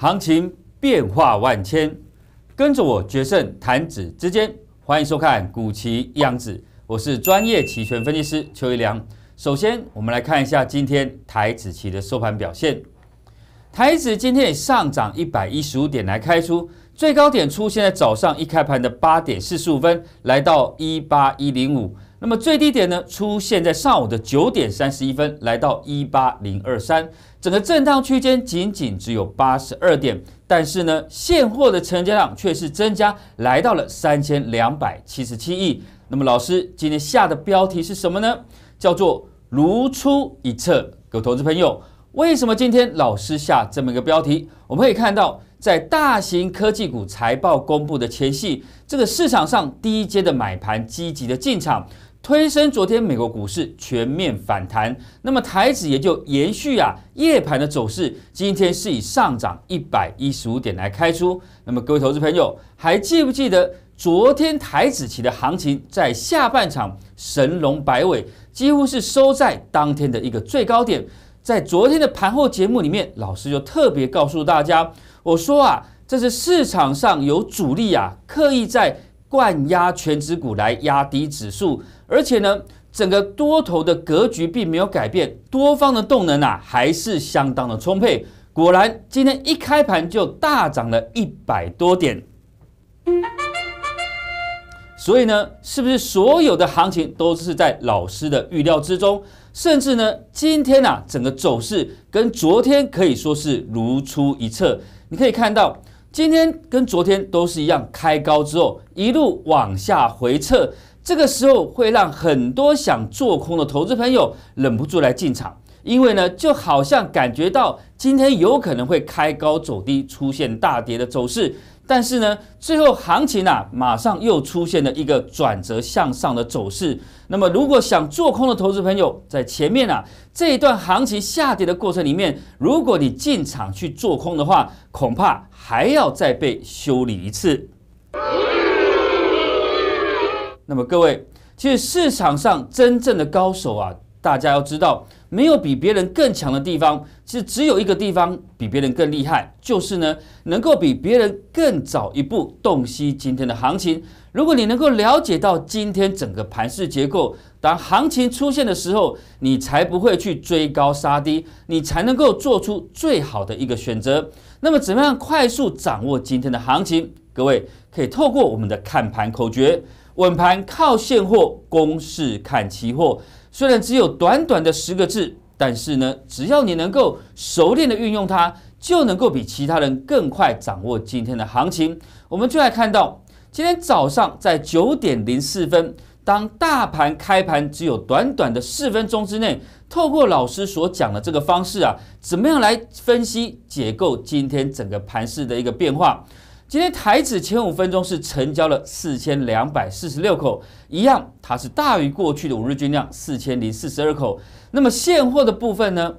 行情变化万千，跟着我决胜弹指之间，欢迎收看古奇央子》，我是专业期权分析师邱一良。首先，我们来看一下今天台子期的收盘表现。台子今天也上涨一百一十五点来开出，最高点出现在早上一开盘的八点四十五分，来到一八一零五。那么最低点呢，出现在上午的九点三十一分，来到一八零二三，整个震荡区间仅仅只有八十二点，但是呢，现货的成交量却是增加，来到了三千两百七十七亿。那么老师今天下的标题是什么呢？叫做如出一辙。各位投资朋友，为什么今天老师下这么一个标题？我们可以看到，在大型科技股财报公布的前夕，这个市场上第一阶的买盘积极的进场。推升昨天美国股市全面反弹，那么台指也就延续啊夜盘的走势，今天是以上涨一百一十五点来开出。那么各位投资朋友，还记不记得昨天台指期的行情在下半场神龙摆尾，几乎是收在当天的一个最高点？在昨天的盘后节目里面，老师就特别告诉大家，我说啊，这是市场上有主力啊刻意在灌压全指股来压低指数。而且呢，整个多头的格局并没有改变，多方的动能啊还是相当的充沛。果然，今天一开盘就大涨了一百多点。所以呢，是不是所有的行情都是在老师的预料之中？甚至呢，今天啊，整个走势跟昨天可以说是如出一辙。你可以看到，今天跟昨天都是一样，开高之后一路往下回撤。这个时候会让很多想做空的投资朋友忍不住来进场，因为呢，就好像感觉到今天有可能会开高走低，出现大跌的走势。但是呢，最后行情啊，马上又出现了一个转折向上的走势。那么，如果想做空的投资朋友，在前面啊这一段行情下跌的过程里面，如果你进场去做空的话，恐怕还要再被修理一次。那么各位，其实市场上真正的高手啊，大家要知道，没有比别人更强的地方，其实只有一个地方比别人更厉害，就是呢，能够比别人更早一步洞悉今天的行情。如果你能够了解到今天整个盘市结构，当行情出现的时候，你才不会去追高杀低，你才能够做出最好的一个选择。那么，怎么样快速掌握今天的行情？各位可以透过我们的看盘口诀。稳盘靠现货，公式看期货。虽然只有短短的十个字，但是呢，只要你能够熟练的运用它，就能够比其他人更快掌握今天的行情。我们就来看到，今天早上在九点零四分，当大盘开盘只有短短的四分钟之内，透过老师所讲的这个方式啊，怎么样来分析解构今天整个盘势的一个变化？今天台指前五分钟是成交了四千两百四十六口，一样它是大于过去的五日均量四千零四十二口。那么现货的部分呢，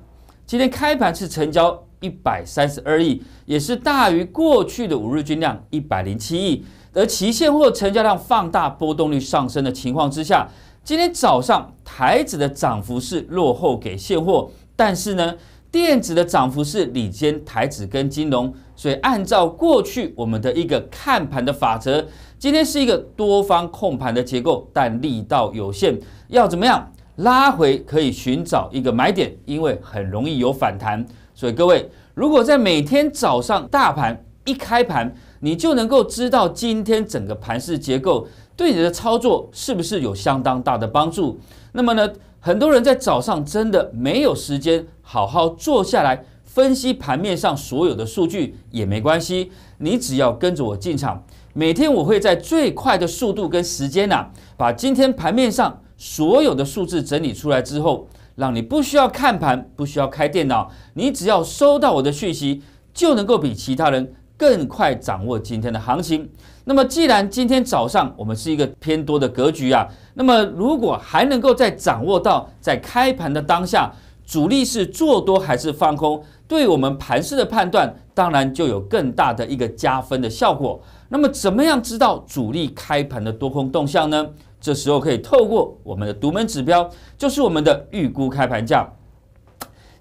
今天开盘是成交一百三十二亿，也是大于过去的五日均量一百零七亿。而期现货成交量放大、波动率上升的情况之下，今天早上台指的涨幅是落后给现货，但是呢。电子的涨幅是里先台指跟金融，所以按照过去我们的一个看盘的法则，今天是一个多方控盘的结构，但力道有限，要怎么样拉回可以寻找一个买点，因为很容易有反弹。所以各位，如果在每天早上大盘一开盘，你就能够知道今天整个盘市结构对你的操作是不是有相当大的帮助。那么呢？很多人在早上真的没有时间好好坐下来分析盘面上所有的数据也没关系，你只要跟着我进场，每天我会在最快的速度跟时间呐，把今天盘面上所有的数字整理出来之后，让你不需要看盘，不需要开电脑，你只要收到我的讯息，就能够比其他人。更快掌握今天的行情。那么，既然今天早上我们是一个偏多的格局啊，那么如果还能够再掌握到在开盘的当下，主力是做多还是放空，对我们盘势的判断，当然就有更大的一个加分的效果。那么，怎么样知道主力开盘的多空动向呢？这时候可以透过我们的独门指标，就是我们的预估开盘价。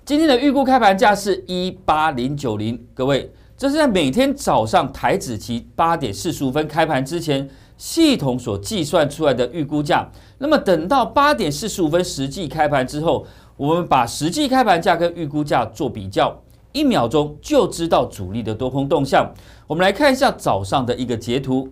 今天的预估开盘价是一八零九零，各位。这是在每天早上台子期八点四十五分开盘之前，系统所计算出来的预估价。那么等到八点四十五分实际开盘之后，我们把实际开盘价跟预估价做比较，一秒钟就知道主力的多空动向。我们来看一下早上的一个截图。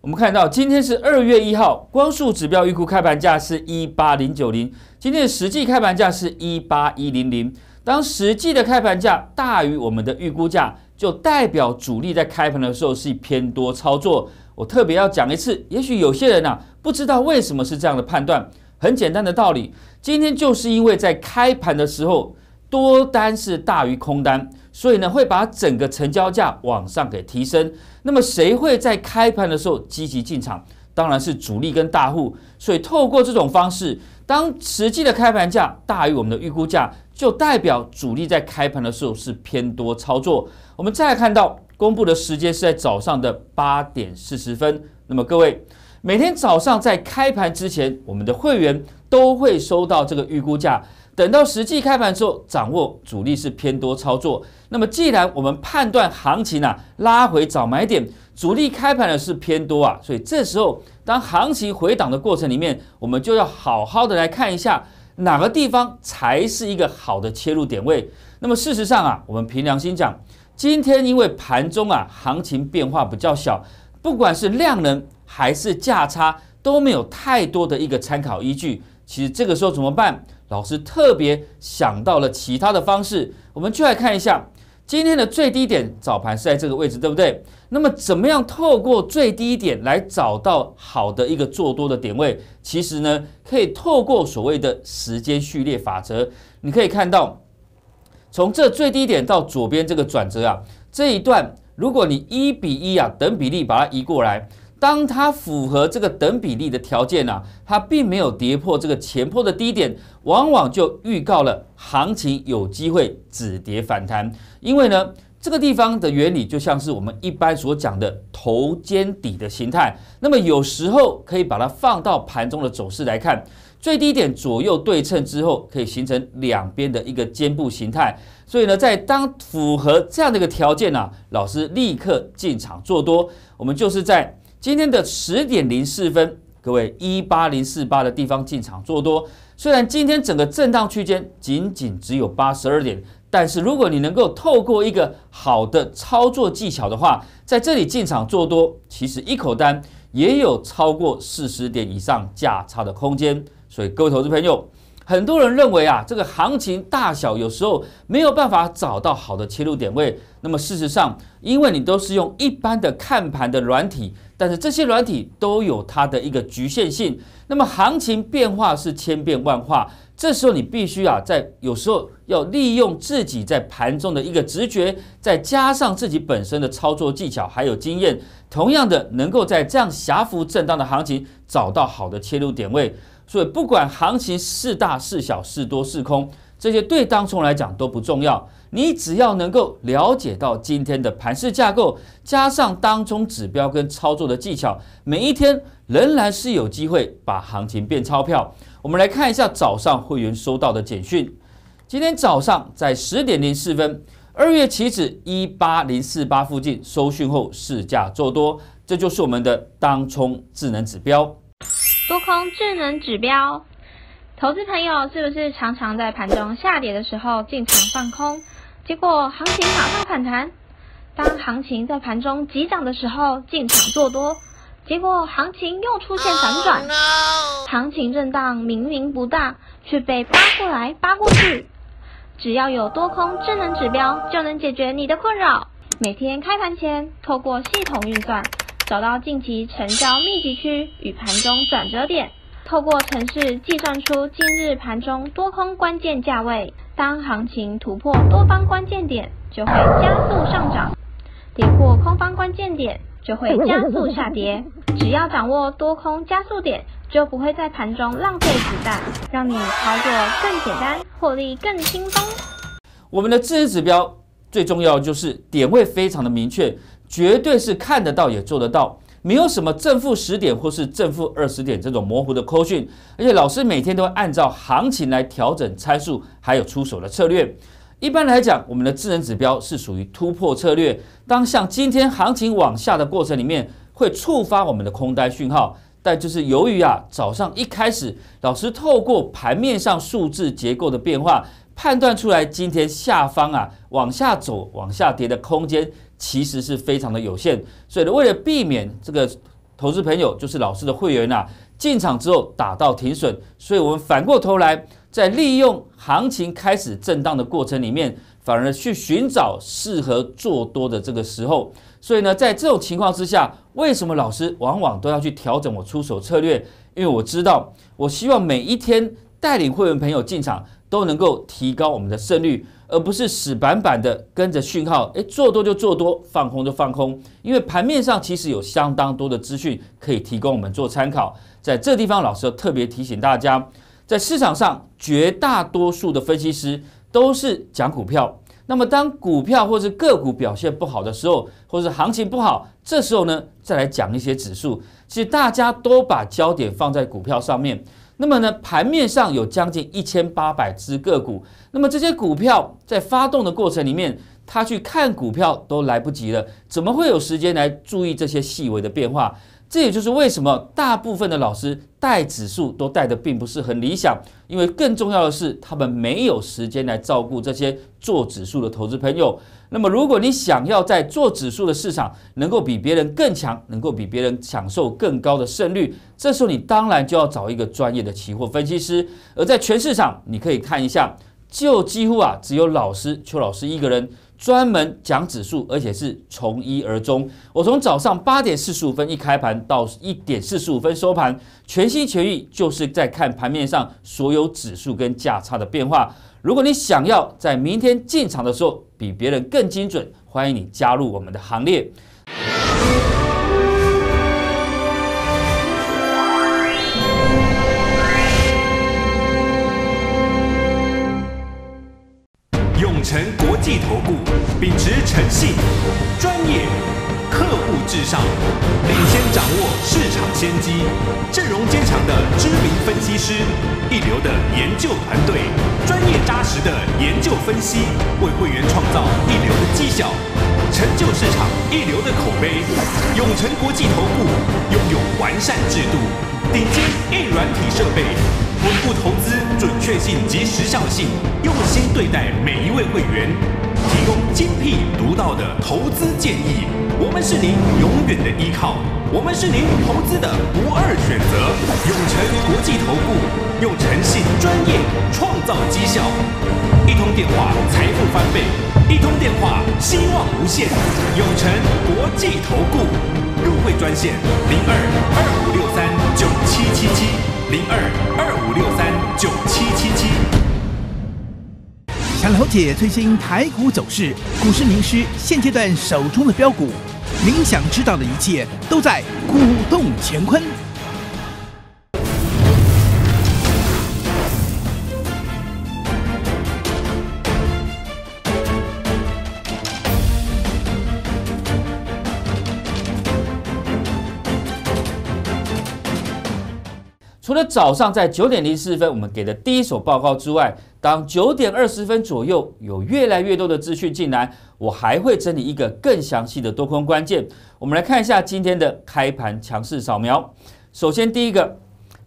我们看到今天是二月一号，光速指标预估开盘价是一八零九零，今天的实际开盘价是一八一零零。当实际的开盘价大于我们的预估价，就代表主力在开盘的时候是偏多操作。我特别要讲一次，也许有些人呐不知道为什么是这样的判断，很简单的道理，今天就是因为在开盘的时候多单是大于空单，所以呢会把整个成交价往上给提升。那么谁会在开盘的时候积极进场？当然是主力跟大户。所以透过这种方式，当实际的开盘价大于我们的预估价。就代表主力在开盘的时候是偏多操作。我们再来看到公布的时间是在早上的八点四十分。那么各位每天早上在开盘之前，我们的会员都会收到这个预估价。等到实际开盘之后，掌握主力是偏多操作。那么既然我们判断行情啊拉回早买点，主力开盘的是偏多啊，所以这时候当行情回档的过程里面，我们就要好好的来看一下。哪个地方才是一个好的切入点位？那么事实上啊，我们凭良心讲，今天因为盘中啊行情变化比较小，不管是量能还是价差都没有太多的一个参考依据。其实这个时候怎么办？老师特别想到了其他的方式，我们就来看一下。今天的最低点早盘是在这个位置，对不对？那么怎么样透过最低点来找到好的一个做多的点位？其实呢，可以透过所谓的时间序列法则，你可以看到，从这最低点到左边这个转折啊，这一段如果你一比一啊等比例把它移过来。当它符合这个等比例的条件呢，它并没有跌破这个前破的低点，往往就预告了行情有机会止跌反弹。因为呢，这个地方的原理就像是我们一般所讲的头肩底的形态。那么有时候可以把它放到盘中的走势来看，最低点左右对称之后，可以形成两边的一个肩部形态。所以呢，在当符合这样的一个条件呢，老师立刻进场做多，我们就是在。今天的十点零四分，各位一八零四八的地方进场做多。虽然今天整个震荡区间仅仅只有八十二点，但是如果你能够透过一个好的操作技巧的话，在这里进场做多，其实一口单也有超过四十点以上价差的空间。所以各位投资朋友。很多人认为啊，这个行情大小有时候没有办法找到好的切入点位。那么事实上，因为你都是用一般的看盘的软体，但是这些软体都有它的一个局限性。那么行情变化是千变万化，这时候你必须啊，在有时候要利用自己在盘中的一个直觉，再加上自己本身的操作技巧还有经验，同样的能够在这样狭幅震荡的行情找到好的切入点位。所以不管行情是大是小是多是空，这些对当冲来讲都不重要。你只要能够了解到今天的盘势架构，加上当冲指标跟操作的技巧，每一天仍然是有机会把行情变钞票。我们来看一下早上会员收到的简讯。今天早上在十点零四分，二月期指一八零四八附近收讯后市价做多，这就是我们的当冲智能指标。多空智能指标，投资朋友是不是常常在盘中下跌的时候进场放空，结果行情马上反弹；当行情在盘中急涨的时候进场做多，结果行情又出现反转？行情震荡明明不大，却被扒过来扒过去。只要有多空智能指标，就能解决你的困扰。每天开盘前，透过系统运算。找到近期成交密集区与盘中转折点，透过程式计算出今日盘中多空关键价位。当行情突破多方关键点，就会加速上涨；跌破空方关键点，就会加速下跌。只要掌握多空加速点，就不会在盘中浪费子弹，让你操作更简单，获利更轻松。我们的智能指标最重要就是点位非常的明确。绝对是看得到也做得到，没有什么正负十点或是正负二十点这种模糊的扣讯，而且老师每天都会按照行情来调整参数，还有出手的策略。一般来讲，我们的智能指标是属于突破策略，当像今天行情往下的过程里面，会触发我们的空单讯号。但就是由于啊早上一开始，老师透过盘面上数字结构的变化，判断出来今天下方啊往下走、往下跌的空间。其实是非常的有限，所以呢，为了避免这个投资朋友，就是老师的会员呐进场之后打到停损，所以我们反过头来，在利用行情开始震荡的过程里面，反而去寻找适合做多的这个时候。所以呢，在这种情况之下，为什么老师往往都要去调整我出手策略？因为我知道，我希望每一天带领会员朋友进场都能够提高我们的胜率。而不是死板板的跟着讯号，诶，做多就做多，放空就放空。因为盘面上其实有相当多的资讯可以提供我们做参考。在这地方，老师要特别提醒大家，在市场上绝大多数的分析师都是讲股票。那么当股票或者个股表现不好的时候，或是行情不好，这时候呢，再来讲一些指数。其实大家都把焦点放在股票上面。那么呢，盘面上有将近一千八百只个股，那么这些股票在发动的过程里面，他去看股票都来不及了，怎么会有时间来注意这些细微的变化？这也就是为什么大部分的老师带指数都带的并不是很理想，因为更重要的是，他们没有时间来照顾这些做指数的投资朋友。那么，如果你想要在做指数的市场能够比别人更强，能够比别人享受更高的胜率，这时候你当然就要找一个专业的期货分析师。而在全市场，你可以看一下，就几乎啊，只有老师邱老师一个人专门讲指数，而且是从一而终。我从早上八点四十五分一开盘到一点四十五分收盘，全心全意就是在看盘面上所有指数跟价差的变化。如果你想要在明天进场的时候，比别人更精准，欢迎你加入我们的行列。永诚国际投顾，秉持诚信、专业。至上，领先掌握市场先机，阵容坚强的知名分析师，一流的研究团队，专业扎实的研究分析，为会员创造一流的绩效，成就市场一流的口碑。永诚国际头部拥有完善制度，顶尖硬软体设备。稳固投资准确性及时效性，用心对待每一位会员，提供精辟独到的投资建议。我们是您永远的依靠，我们是您投资的不二选择。永诚国际投顾，用诚信专业创造绩效。一通电话，财富翻倍；一通电话，希望无限。永诚国际投顾入会专线：零二二五六三九七七七。零二二五六三九七七七，想了解最新台股走势，股市名师现阶段手中的标股，您想知道的一切都在《股动乾坤》。除了早上在九点零四分我们给的第一手报告之外，当九点二十分左右有越来越多的资讯进来，我还会整理一个更详细的多空关键。我们来看一下今天的开盘强势扫描。首先，第一个，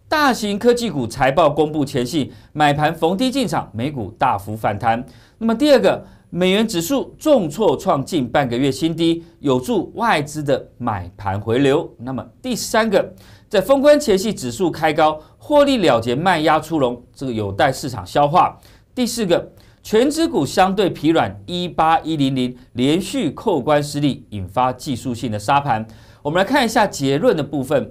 大型科技股财报公布前夕，买盘逢低进场，美股大幅反弹。那么，第二个，美元指数重挫创近半个月新低，有助外资的买盘回流。那么，第三个。在封关前夕，指数开高，获利了结卖压出笼，这个有待市场消化。第四个，全指股相对疲软，一八一零零连续扣关失利，引发技术性的杀盘。我们来看一下结论的部分。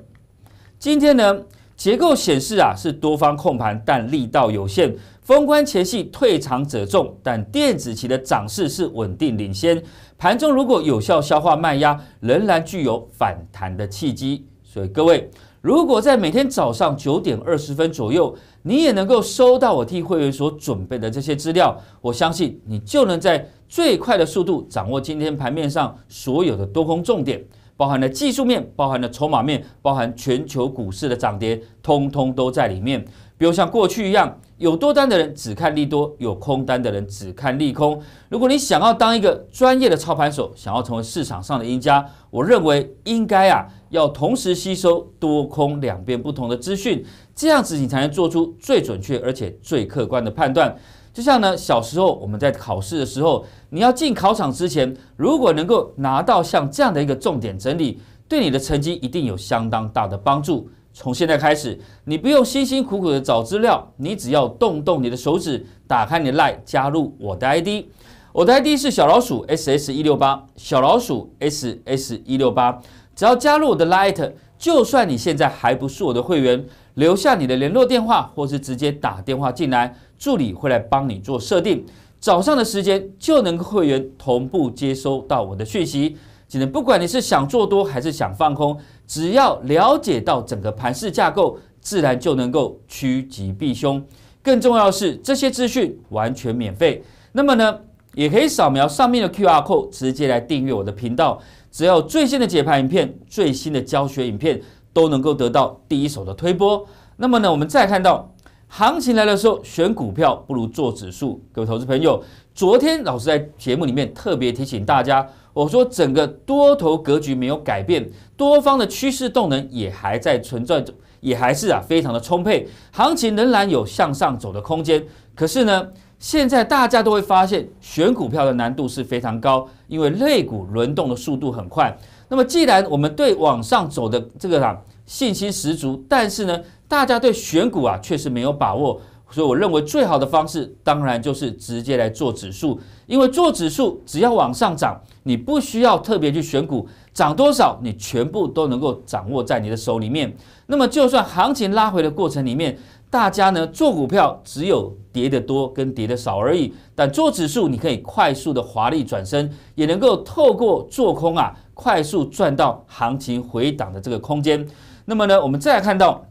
今天呢，结构显示啊是多方控盘，但力道有限。封关前夕退场者众，但电子期的涨势是稳定领先。盘中如果有效消化卖压，仍然具有反弹的契机。所以各位。如果在每天早上九点二十分左右，你也能够收到我替会员所准备的这些资料，我相信你就能在最快的速度掌握今天盘面上所有的多空重点，包含了技术面，包含了筹码面，包含全球股市的涨跌，通通都在里面。比如像过去一样。有多单的人只看利多，有空单的人只看利空。如果你想要当一个专业的操盘手，想要成为市场上的赢家，我认为应该啊，要同时吸收多空两边不同的资讯，这样子你才能做出最准确而且最客观的判断。就像呢，小时候我们在考试的时候，你要进考场之前，如果能够拿到像这样的一个重点整理，对你的成绩一定有相当大的帮助。从现在开始，你不用辛辛苦苦的找资料，你只要动动你的手指，打开你的 Light，加入我的 ID。我的 ID 是小老鼠 ss 一六八，小老鼠 ss 一六八。只要加入我的 Light，就算你现在还不是我的会员，留下你的联络电话，或是直接打电话进来，助理会来帮你做设定。早上的时间就能会员同步接收到我的讯息。其天不管你是想做多还是想放空，只要了解到整个盘市架构，自然就能够趋吉避凶。更重要的是，这些资讯完全免费。那么呢，也可以扫描上面的 QR code，直接来订阅我的频道。只要最新的解盘影片、最新的教学影片，都能够得到第一手的推播。那么呢，我们再看到行情来的时候，选股票不如做指数。各位投资朋友，昨天老师在节目里面特别提醒大家。我说，整个多头格局没有改变，多方的趋势动能也还在存在，也还是啊非常的充沛，行情仍然有向上走的空间。可是呢，现在大家都会发现选股票的难度是非常高，因为类股轮动的速度很快。那么，既然我们对往上走的这个啊信心十足，但是呢，大家对选股啊确实没有把握。所以我认为最好的方式当然就是直接来做指数，因为做指数只要往上涨，你不需要特别去选股，涨多少你全部都能够掌握在你的手里面。那么就算行情拉回的过程里面，大家呢做股票只有跌得多跟跌得少而已，但做指数你可以快速的华丽转身，也能够透过做空啊快速赚到行情回档的这个空间。那么呢我们再来看到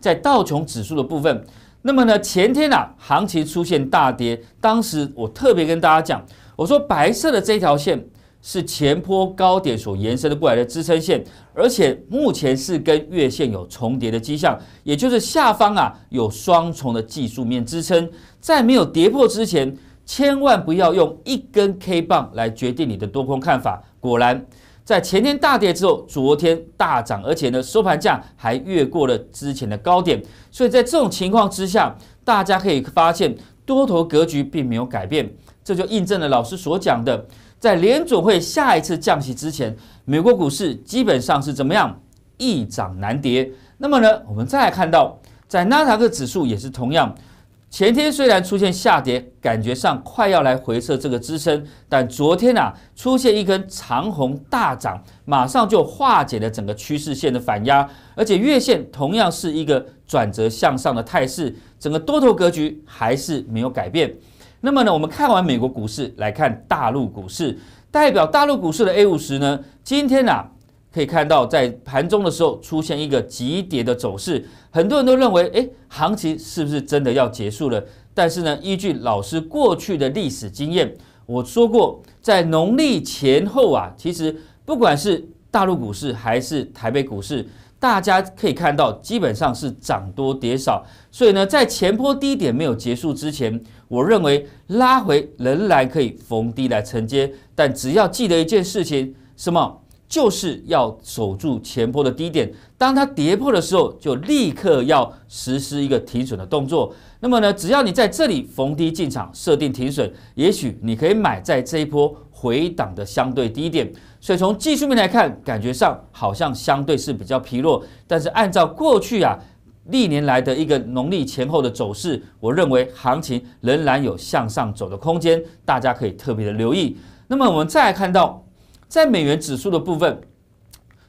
在道琼指数的部分。那么呢，前天啊，行情出现大跌，当时我特别跟大家讲，我说白色的这条线是前坡高点所延伸的过来的支撑线，而且目前是跟月线有重叠的迹象，也就是下方啊有双重的技术面支撑，在没有跌破之前，千万不要用一根 K 棒来决定你的多空看法。果然。在前天大跌之后，昨天大涨，而且呢收盘价还越过了之前的高点，所以在这种情况之下，大家可以发现多头格局并没有改变，这就印证了老师所讲的，在联总会下一次降息之前，美国股市基本上是怎么样一涨难跌。那么呢，我们再来看到，在纳塔克指数也是同样。前天虽然出现下跌，感觉上快要来回撤这个支撑，但昨天呐出现一根长红大涨，马上就化解了整个趋势线的反压，而且月线同样是一个转折向上的态势，整个多头格局还是没有改变。那么呢，我们看完美国股市，来看大陆股市，代表大陆股市的 A 五十呢，今天呐。可以看到，在盘中的时候出现一个急跌的走势，很多人都认为，哎，行情是不是真的要结束了？但是呢，依据老师过去的历史经验，我说过，在农历前后啊，其实不管是大陆股市还是台北股市，大家可以看到，基本上是涨多跌少。所以呢，在前波低点没有结束之前，我认为拉回仍然可以逢低来承接，但只要记得一件事情，什么？就是要守住前波的低点，当它跌破的时候，就立刻要实施一个停损的动作。那么呢，只要你在这里逢低进场，设定停损，也许你可以买在这一波回档的相对低点。所以从技术面来看，感觉上好像相对是比较疲弱，但是按照过去啊历年来的一个农历前后的走势，我认为行情仍然有向上走的空间，大家可以特别的留意。那么我们再来看到。在美元指数的部分，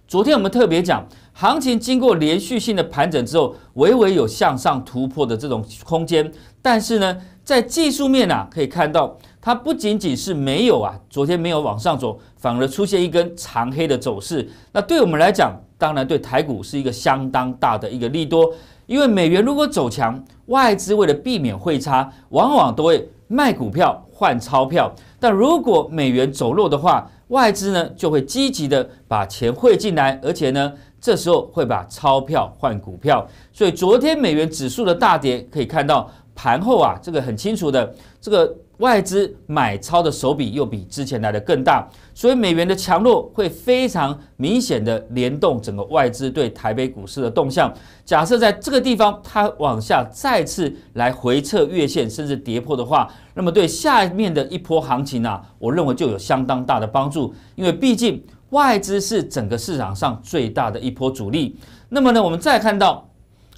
昨天我们特别讲，行情经过连续性的盘整之后，微微有向上突破的这种空间。但是呢，在技术面啊，可以看到它不仅仅是没有啊，昨天没有往上走，反而出现一根长黑的走势。那对我们来讲，当然对台股是一个相当大的一个利多，因为美元如果走强，外资为了避免汇差，往往都会卖股票换钞票。但如果美元走弱的话，外资呢就会积极的把钱汇进来，而且呢，这时候会把钞票换股票，所以昨天美元指数的大跌可以看到，盘后啊，这个很清楚的这个。外资买超的手笔又比之前来的更大，所以美元的强弱会非常明显的联动整个外资对台北股市的动向。假设在这个地方它往下再次来回测月线，甚至跌破的话，那么对下面的一波行情啊，我认为就有相当大的帮助，因为毕竟外资是整个市场上最大的一波主力。那么呢，我们再看到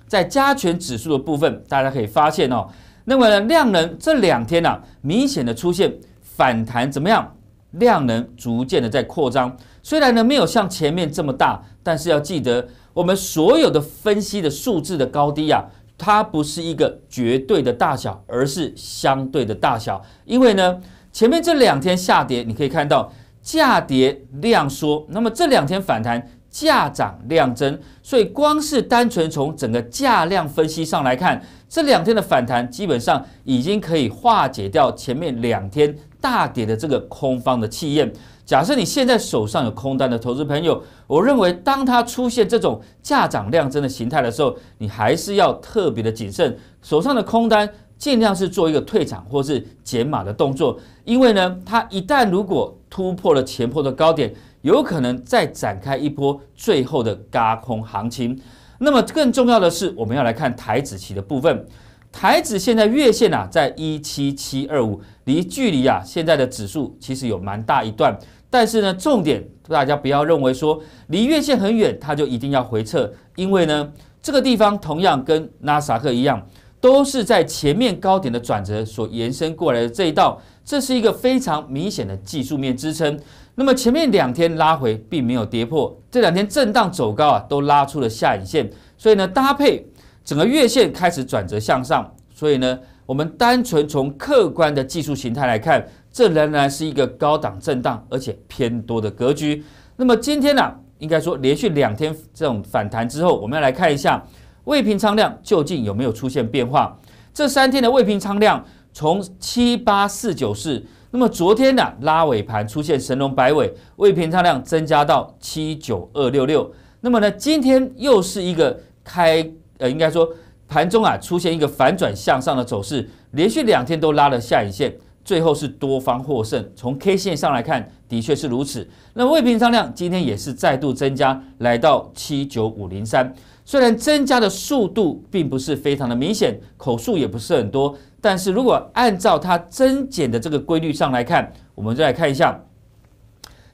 在加权指数的部分，大家可以发现哦。那么量能这两天呢，明显的出现反弹，怎么样？量能逐渐的在扩张，虽然呢没有像前面这么大，但是要记得我们所有的分析的数字的高低呀，它不是一个绝对的大小，而是相对的大小。因为呢前面这两天下跌，你可以看到价跌量缩，那么这两天反弹价涨量增，所以光是单纯从整个价量分析上来看。这两天的反弹基本上已经可以化解掉前面两天大跌的这个空方的气焰。假设你现在手上有空单的投资朋友，我认为当它出现这种价涨量增的形态的时候，你还是要特别的谨慎，手上的空单尽量是做一个退场或是减码的动作，因为呢，它一旦如果突破了前波的高点，有可能再展开一波最后的轧空行情。那么更重要的是，我们要来看台子期的部分。台子现在月线啊，在一七七二五，离距离啊，现在的指数其实有蛮大一段。但是呢，重点大家不要认为说离月线很远，它就一定要回撤，因为呢，这个地方同样跟纳斯克一样，都是在前面高点的转折所延伸过来的这一道，这是一个非常明显的技术面支撑。那么前面两天拉回，并没有跌破。这两天震荡走高啊，都拉出了下影线。所以呢，搭配整个月线开始转折向上。所以呢，我们单纯从客观的技术形态来看，这仍然是一个高档震荡，而且偏多的格局。那么今天呢，应该说连续两天这种反弹之后，我们要来看一下未平仓量究竟有没有出现变化。这三天的未平仓量从七八四九四。那么昨天呢，拉尾盘出现神龙摆尾，未平仓量增加到七九二六六。那么呢，今天又是一个开，呃，应该说盘中啊出现一个反转向上的走势，连续两天都拉了下影线，最后是多方获胜。从 K 线上来看，的确是如此。那未平仓量今天也是再度增加，来到七九五零三。虽然增加的速度并不是非常的明显，口数也不是很多，但是如果按照它增减的这个规律上来看，我们再来看一下。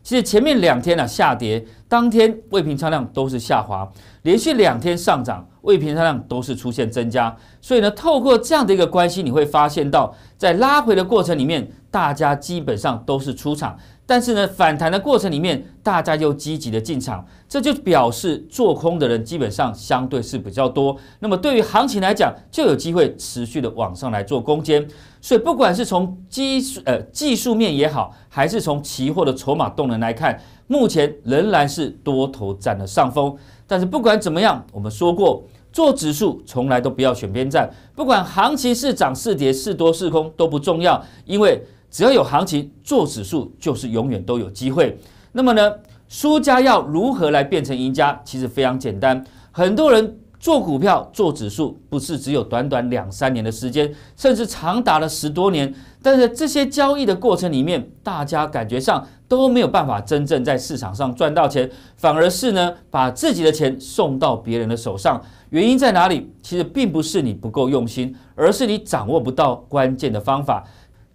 其实前面两天呢下跌，当天未平仓量都是下滑；连续两天上涨，未平仓量都是出现增加。所以呢，透过这样的一个关系，你会发现到在拉回的过程里面，大家基本上都是出场。但是呢，反弹的过程里面，大家又积极的进场，这就表示做空的人基本上相对是比较多。那么对于行情来讲，就有机会持续的往上来做攻坚。所以不管是从技术呃技术面也好，还是从期货的筹码动能来看，目前仍然是多头占了上风。但是不管怎么样，我们说过，做指数从来都不要选边站，不管行情是涨是跌，是多是空都不重要，因为。只要有行情做指数，就是永远都有机会。那么呢，输家要如何来变成赢家？其实非常简单。很多人做股票、做指数，不是只有短短两三年的时间，甚至长达了十多年。但是这些交易的过程里面，大家感觉上都没有办法真正在市场上赚到钱，反而是呢，把自己的钱送到别人的手上。原因在哪里？其实并不是你不够用心，而是你掌握不到关键的方法。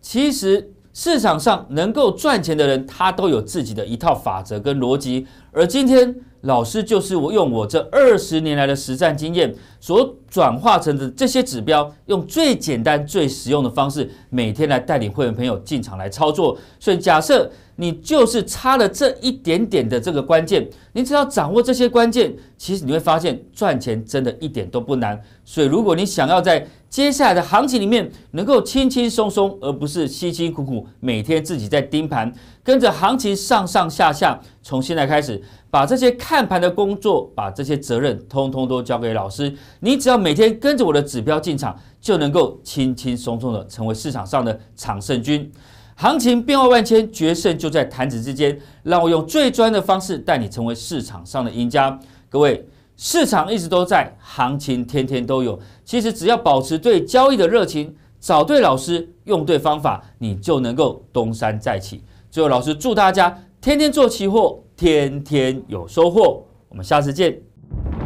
其实市场上能够赚钱的人，他都有自己的一套法则跟逻辑。而今天老师就是我用我这二十年来的实战经验所转化成的这些指标，用最简单、最实用的方式，每天来带领会员朋友进场来操作。所以假设。你就是差了这一点点的这个关键，你只要掌握这些关键，其实你会发现赚钱真的一点都不难。所以，如果你想要在接下来的行情里面能够轻轻松松，而不是辛辛苦苦每天自己在盯盘，跟着行情上上下下，从现在开始把这些看盘的工作，把这些责任通通都交给老师，你只要每天跟着我的指标进场，就能够轻轻松松的成为市场上的常胜军。行情变化万千，决胜就在弹指之间。让我用最专的方式带你成为市场上的赢家。各位，市场一直都在，行情天天都有。其实只要保持对交易的热情，找对老师，用对方法，你就能够东山再起。最后，老师祝大家天天做期货，天天有收获。我们下次见。